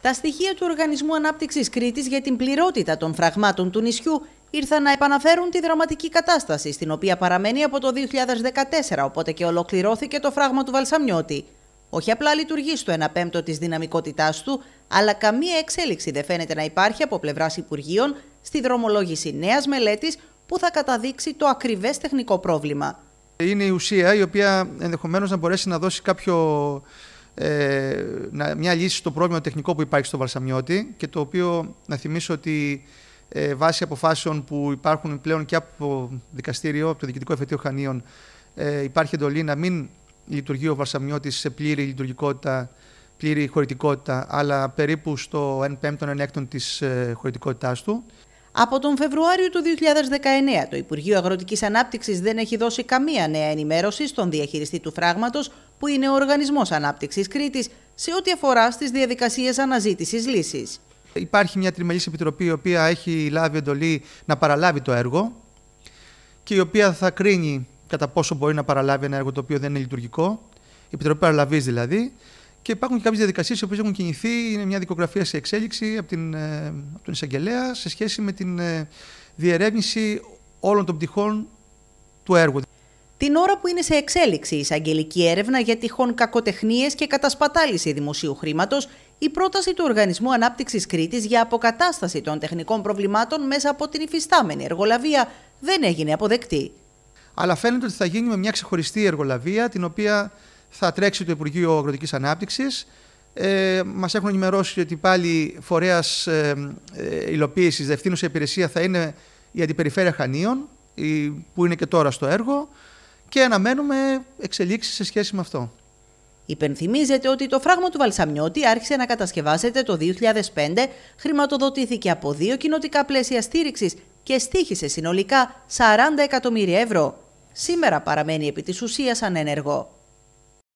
Τα στοιχεία του Οργανισμού Ανάπτυξης Κρήτης για την πληρότητα των φραγμάτων του νησιού ήρθαν να επαναφέρουν τη δραματική κατάσταση στην οποία παραμένει από το 2014, οπότε και ολοκληρώθηκε το φράγμα του Βαλσαμιώτη. Όχι απλά λειτουργεί στο 1 πέμπτο της δυναμικότητάς του, αλλά καμία εξέλιξη δεν φαίνεται να υπάρχει από πλευράς Υπουργείων στη δρομολόγηση νέας μελέτης που θα καταδείξει το ακριβές τεχνικό πρόβλημα. Είναι η ουσία η οποία ενδεχομένως να μπορέσει να δώσει κάποιο ε, να, μια λύση στο πρόβλημα τεχνικό που υπάρχει στο Βαρσαμιώτη και το οποίο να θυμίσω ότι ε, βάσει αποφάσεων που υπάρχουν πλέον και από το δικαστήριο, από το Διοικητικό Εφετείο Χανίων, ε, υπάρχει εντολή να μην λειτουργεί ο Βαρσαμιώτης σε πλήρη λειτουργικότητα, πλήρη χωρητικότητα, αλλά περίπου στο 1 πέμπτον, 1 έκτον της ε, του. Από τον Φεβρουάριο του 2019, το Υπουργείο Αγροτικής Ανάπτυξης δεν έχει δώσει καμία νέα ενημέρωση στον διαχειριστή του φράγματος, που είναι ο οργανισμός ανάπτυξης Κρήτης σε ό,τι αφορά στις διαδικασίες αναζήτησης λύσης. Υπάρχει μια τριμελή επιτροπή η οποία έχει λάβει εντολή να παραλάβει το έργο και η οποία θα κρίνει κατά πόσο μπορεί να παραλάβει ένα έργο το οποίο δεν είναι λειτουργικό, η Επιτροπή παραλαβής δηλαδή, και υπάρχουν και κάποιες διαδικασίες οι οποίες έχουν κινηθεί. Είναι μια δικογραφία σε εξέλιξη από, την, ε, από τον εισαγγελέα σε σχέση με την ε, διερεύνηση όλων των πτυχών του έργου την ώρα που είναι σε εξέλιξη η εισαγγελική έρευνα για τυχόν κακοτεχνίες και κατασπατάληση δημοσίου χρήματος, η πρόταση του Οργανισμού Ανάπτυξης Κρήτης για αποκατάσταση των τεχνικών προβλημάτων μέσα από την υφιστάμενη εργολαβία δεν έγινε αποδεκτή. Αλλά φαίνεται ότι θα γίνει με μια ξεχωριστή εργολαβία, την οποία θα τρέξει το Υπουργείο Αγροτικής Ανάπτυξης. Ε, Μας έχουν ενημερώσει ότι πάλι φορέας ε, ε, υλοποίησης, δευθύνουσα υπηρεσία θα είναι η Αντιπεριφέρεια Χανίων, η, που είναι και τώρα στο έργο και αναμένουμε εξελίξεις σε σχέση με αυτό. Υπενθυμίζεται ότι το φράγμα του Βαλσαμιώτη άρχισε να κατασκευάζεται το 2005, χρηματοδοτήθηκε από δύο κοινοτικά πλαίσια στήριξης και στήχησε συνολικά 40 εκατομμύρια ευρώ. Σήμερα παραμένει επί της ουσίας ανένεργο.